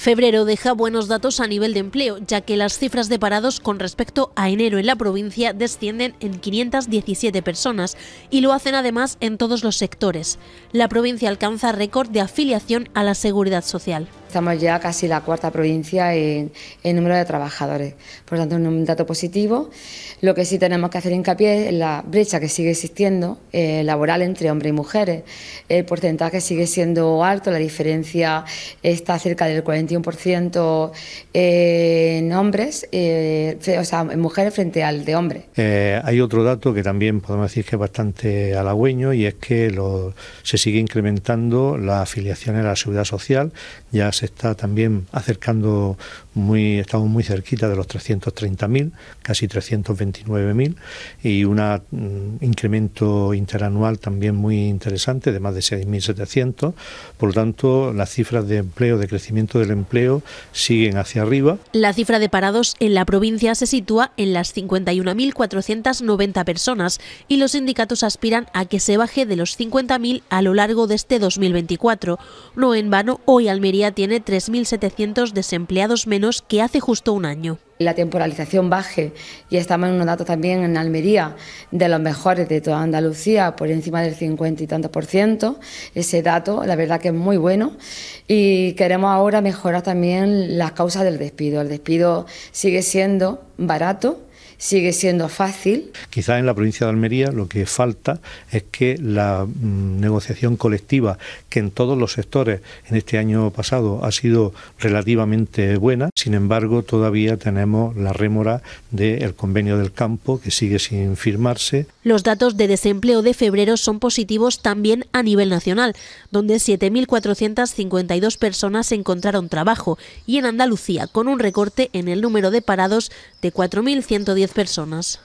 Febrero deja buenos datos a nivel de empleo, ya que las cifras de parados con respecto a enero en la provincia descienden en 517 personas y lo hacen además en todos los sectores. La provincia alcanza récord de afiliación a la seguridad social. Estamos ya casi la cuarta provincia en, número de trabajadores, por lo tanto es un dato positivo. Lo que sí tenemos que hacer hincapié es la brecha que sigue existiendo eh, laboral entre hombres y mujeres. El porcentaje sigue siendo alto, la diferencia está cerca del 41% en hombres, eh, o sea, en mujeres frente al de hombres. Eh, hay otro dato que también podemos decir que es bastante halagüeño y es que se sigue incrementando la afiliación a la seguridad social, ya está también acercando muy, estamos muy cerquita de los 330.000, casi 329.000 y un mm, incremento interanual también muy interesante de más de 6.700. Por lo tanto, las cifras de empleo, de crecimiento del empleo, siguen hacia arriba. La cifra de parados en la provincia se sitúa en las 51.490 personas y los sindicatos aspiran a que se baje de los 50.000 a lo largo de este 2024. No en vano, hoy Almería tiene tiene 3.700 desempleados menos que hace justo un año. La temporalización baje y estamos en unos datos también en Almería de los mejores de toda Andalucía, por encima del 50 y tanto por ciento. Ese dato, la verdad que es muy bueno y queremos ahora mejorar también las causas del despido. El despido sigue siendo barato sigue siendo fácil. Quizás en la provincia de Almería lo que falta es que la mm, negociación colectiva, que en todos los sectores en este año pasado ha sido relativamente buena, sin embargo todavía tenemos la rémora del convenio del campo que sigue sin firmarse. Los datos de desempleo de febrero son positivos también a nivel nacional, donde 7.452 personas encontraron trabajo y en Andalucía con un recorte en el número de parados de 4.110 personas.